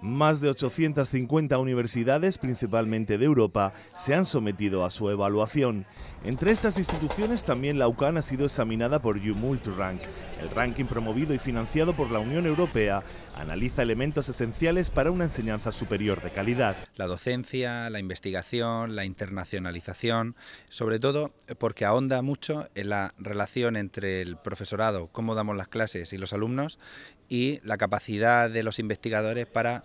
Más de 850 universidades, principalmente de Europa, se han sometido a su evaluación. Entre estas instituciones también la UCAN ha sido examinada por rank El ranking promovido y financiado por la Unión Europea analiza elementos esenciales para una enseñanza superior de calidad. La docencia, la investigación, la internacionalización, sobre todo porque ahonda mucho en la relación entre el profesorado, cómo damos las clases y los alumnos y la capacidad de los investigadores para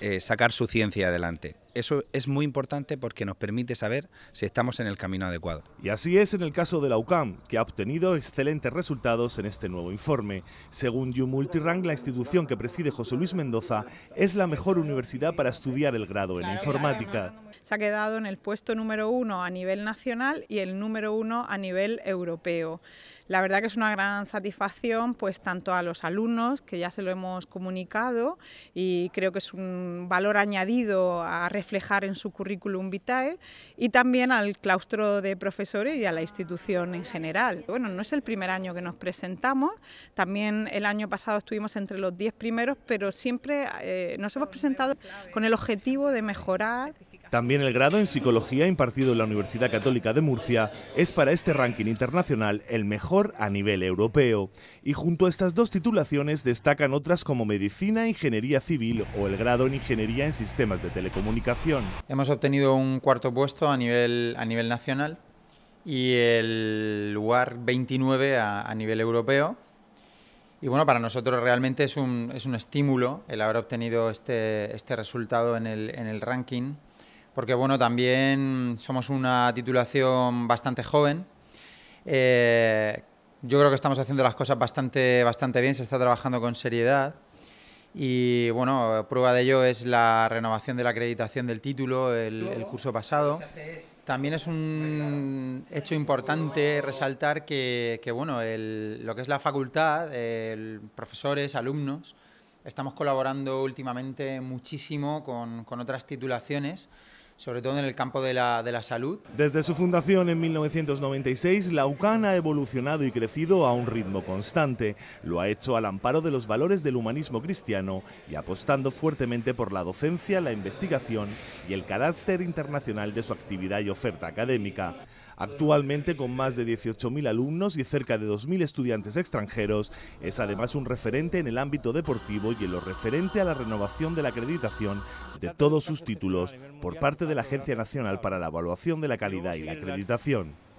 Eh, sacar su ciencia adelante. Eso es muy importante porque nos permite saber si estamos en el camino adecuado. Y así es en el caso de la UCAM, que ha obtenido excelentes resultados en este nuevo informe. Según YouMultirank, la institución que preside José Luis Mendoza es la mejor universidad para estudiar el grado en informática. Se ha quedado en el puesto número uno a nivel nacional y el número uno a nivel europeo. La verdad que es una gran satisfacción, pues tanto a los alumnos, que ya se lo hemos comunicado, y creo que es un valor añadido a reflejar en su currículum vitae y también al claustro de profesores y a la institución en general. Bueno, no es el primer año que nos presentamos, también el año pasado estuvimos entre los 10 primeros, pero siempre eh, nos hemos presentado con el objetivo de mejorar también el grado en psicología impartido en la Universidad Católica de Murcia es para este ranking internacional el mejor a nivel europeo. Y junto a estas dos titulaciones destacan otras como medicina, ingeniería civil o el grado en ingeniería en sistemas de telecomunicación. Hemos obtenido un cuarto puesto a nivel, a nivel nacional y el lugar 29 a, nivel europeo. Y bueno, para nosotros realmente es un, estímulo el haber obtenido este, este, resultado en el, en el ranking porque bueno, también somos una titulación bastante joven. Eh, yo creo que estamos haciendo las cosas bastante, bastante bien, se está trabajando con seriedad. Y bueno, prueba de ello es la renovación de la acreditación del título el, curso pasado. También es un hecho importante resaltar que, bueno, lo que es la facultad, profesores, alumnos, estamos colaborando últimamente muchísimo con, con otras titulaciones sobre todo en el campo de la, de la, salud. Desde su fundación en 1996, la UCAN ha evolucionado y crecido a un ritmo constante. Lo ha hecho al amparo de los valores del humanismo cristiano y apostando fuertemente por la docencia, la investigación y el carácter internacional de su actividad y oferta académica. Actualmente, con más de 18.000 alumnos y cerca de 2.000 estudiantes extranjeros, es además un referente en el ámbito deportivo y en lo referente a la renovación de la acreditación de todos sus títulos por parte de la Agencia Nacional para la Evaluación de la Calidad y la Acreditación.